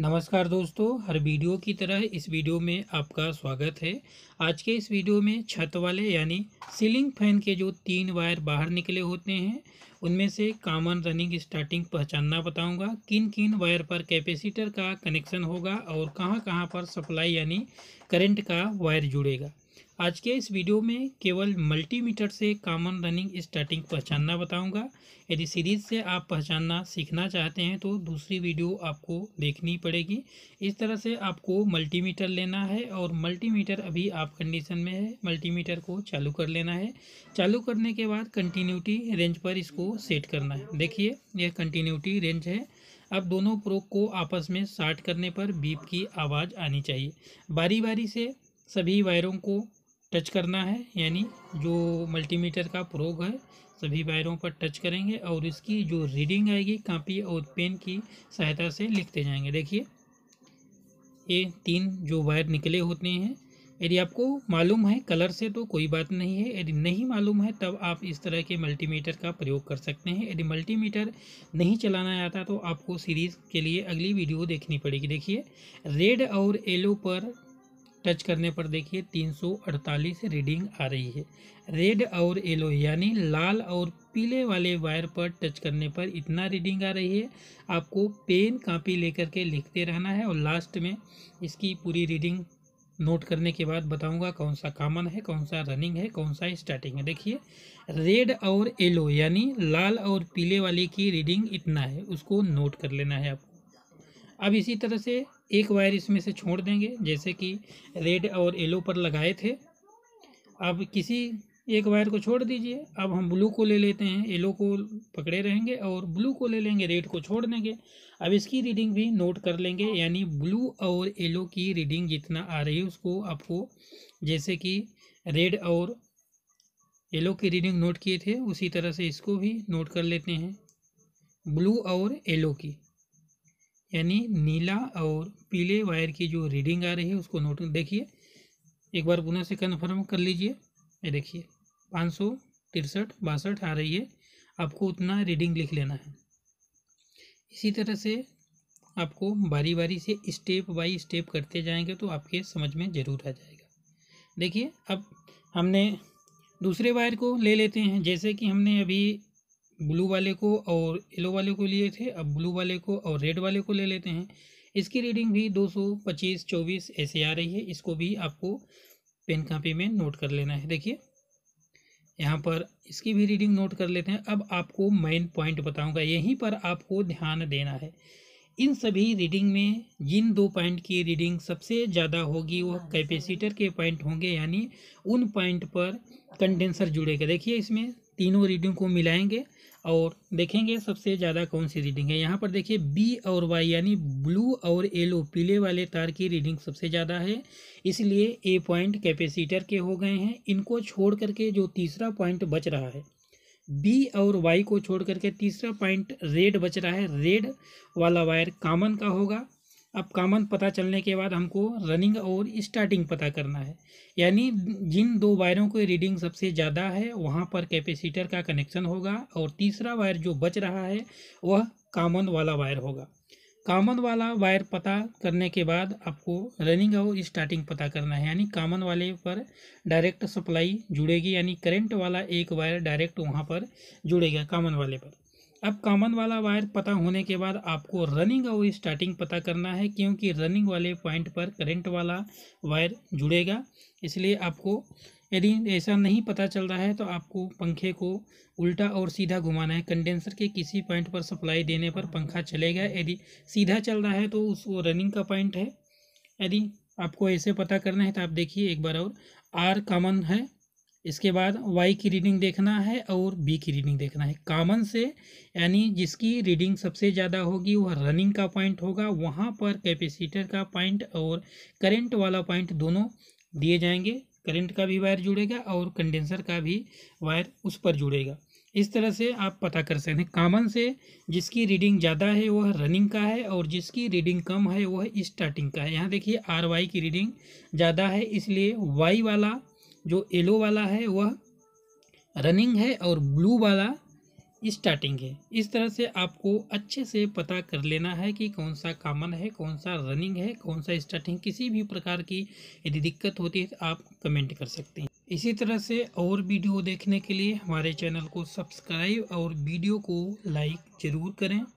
नमस्कार दोस्तों हर वीडियो की तरह इस वीडियो में आपका स्वागत है आज के इस वीडियो में छत वाले यानी सीलिंग फैन के जो तीन वायर बाहर निकले होते हैं उनमें से कॉमन रनिंग स्टार्टिंग पहचानना बताऊंगा किन किन वायर पर कैपेसिटर का कनेक्शन होगा और कहां कहां पर सप्लाई यानी करंट का वायर जुड़ेगा आज के इस वीडियो में केवल मल्टीमीटर से कॉमन रनिंग स्टार्टिंग पहचानना बताऊंगा यदि सीरीज से आप पहचानना सीखना चाहते हैं तो दूसरी वीडियो आपको देखनी पड़ेगी इस तरह से आपको मल्टीमीटर लेना है और मल्टीमीटर अभी आप कंडीशन में है मल्टीमीटर को चालू कर लेना है चालू करने के बाद कंटिन्यूटी रेंज पर इसको सेट करना है देखिए यह कंटिन्यूटी रेंज है अब दोनों प्रोक को आपस में शार्ट करने पर बीप की आवाज़ आनी चाहिए बारी बारी से सभी वायरों को टच करना है यानी जो मल्टीमीटर का प्रोग है सभी वायरों पर टच करेंगे और इसकी जो रीडिंग आएगी कापी और पेन की सहायता से लिखते जाएंगे देखिए ये तीन जो वायर निकले होते हैं यदि आपको मालूम है कलर से तो कोई बात नहीं है यदि नहीं मालूम है तब आप इस तरह के मल्टीमीटर का प्रयोग कर सकते हैं यदि मल्टीमीटर नहीं चलाना आता तो आपको सीरीज़ के लिए अगली वीडियो देखनी पड़ेगी देखिए रेड और येलो पर टच करने पर देखिए 348 रीडिंग आ रही है रेड और येलो यानी लाल और पीले वाले वायर पर टच करने पर इतना रीडिंग आ रही है आपको पेन कापी लेकर के लिखते रहना है और लास्ट में इसकी पूरी रीडिंग नोट करने के बाद बताऊंगा कौन सा कॉमन है कौन सा रनिंग है कौन सा स्टार्टिंग है देखिए रेड और येलो यानी लाल और पीले वाले की रीडिंग इतना है उसको नोट कर लेना है आपको अब इसी तरह से एक वायर इसमें से छोड़ देंगे जैसे कि रेड और येलो पर लगाए थे अब किसी एक वायर को छोड़ दीजिए अब हम ब्लू को ले लेते हैं येलो को पकड़े रहेंगे और ब्लू को ले लेंगे रेड को छोड़ देंगे अब इसकी रीडिंग भी नोट कर लेंगे यानी ब्लू और येलो की रीडिंग जितना आ रही है उसको आपको जैसे कि रेड और येलो की रीडिंग नोट किए थे उसी तरह से इसको भी नोट कर लेते हैं ब्लू और येलो की यानी नीला और पीले वायर की जो रीडिंग आ रही है उसको नोट देखिए एक बार पुनः से कन्फर्म कर लीजिए ये देखिए पाँच सौ तिरसठ बासठ आ रही है आपको उतना रीडिंग लिख लेना है इसी तरह से आपको बारी बारी से स्टेप बाई स्टेप करते जाएंगे तो आपके समझ में ज़रूर आ जाएगा देखिए अब हमने दूसरे वायर को ले लेते हैं जैसे कि हमने अभी ब्लू वाले को और येलो वाले को लिए थे अब ब्लू वाले को और रेड वाले को ले लेते हैं इसकी रीडिंग भी दो सौ पच्चीस चौबीस ऐसे आ रही है इसको भी आपको पेन कापी में नोट कर लेना है देखिए यहाँ पर इसकी भी रीडिंग नोट कर लेते हैं अब आपको मेन पॉइंट बताऊंगा यहीं पर आपको ध्यान देना है इन सभी रीडिंग में जिन दो पॉइंट की रीडिंग सबसे ज़्यादा होगी वह कैपेसिटर के पॉइंट होंगे यानी उन पॉइंट पर कंडेंसर जुड़ेगा देखिए इसमें तीनों रीडिंग को मिलाएंगे और देखेंगे सबसे ज़्यादा कौन सी रीडिंग है यहाँ पर देखिए बी और वाई यानी ब्लू और येलो पीले वाले तार की रीडिंग सबसे ज़्यादा है इसलिए ए पॉइंट कैपेसिटर के हो गए हैं इनको छोड़ करके जो तीसरा पॉइंट बच रहा है बी और वाई को छोड़ करके तीसरा पॉइंट रेड बच रहा है रेड वाला वायर कामन का होगा अब कामन पता चलने के बाद हमको रनिंग और स्टार्टिंग पता करना है यानी जिन दो वायरों की रीडिंग सबसे ज़्यादा है वहाँ पर कैपेसिटर का कनेक्शन होगा और तीसरा वायर जो बच रहा है वह कामन वाला वायर होगा कामन वाला वायर पता करने के बाद आपको रनिंग और स्टार्टिंग पता करना है यानी कामन वाले पर डायरेक्ट सप्लाई जुड़ेगी यानी करंट वाला एक वायर डायरेक्ट वहाँ पर जुड़ेगा कामन वाले पर अब कॉमन वाला वायर पता होने के बाद आपको रनिंग और स्टार्टिंग पता करना है क्योंकि रनिंग वाले पॉइंट पर करंट वाला वायर जुड़ेगा इसलिए आपको यदि ऐसा नहीं पता चल रहा है तो आपको पंखे को उल्टा और सीधा घुमाना है कंडेंसर के किसी पॉइंट पर सप्लाई देने पर पंखा चलेगा यदि सीधा चल रहा है तो उस वो रनिंग का पॉइंट है यदि आपको ऐसे पता करना है तो आप देखिए एक बार और आर कॉमन है इसके बाद वाई की रीडिंग देखना है और बी की रीडिंग देखना है कामन से यानी जिसकी रीडिंग सबसे ज़्यादा होगी वह रनिंग का पॉइंट होगा वहाँ पर कैपेसिटर का पॉइंट और करंट वाला पॉइंट दोनों दिए जाएंगे करंट का भी वायर जुड़ेगा और कंडेंसर का भी वायर उस पर जुड़ेगा इस तरह से आप पता कर सकते हैं कामन से जिसकी रीडिंग ज़्यादा है वह रनिंग का है और जिसकी रीडिंग कम है वह स्टार्टिंग का है यहाँ देखिए आर वाई की रीडिंग ज़्यादा है इसलिए वाई वाला जो येलो वाला है वह रनिंग है और ब्लू वाला स्टार्टिंग है इस तरह से आपको अच्छे से पता कर लेना है कि कौन सा कॉमन है कौन सा रनिंग है कौन सा स्टार्टिंग किसी भी प्रकार की यदि दिक्कत होती है तो आप कमेंट कर सकते हैं इसी तरह से और वीडियो देखने के लिए हमारे चैनल को सब्सक्राइब और वीडियो को लाइक ज़रूर करें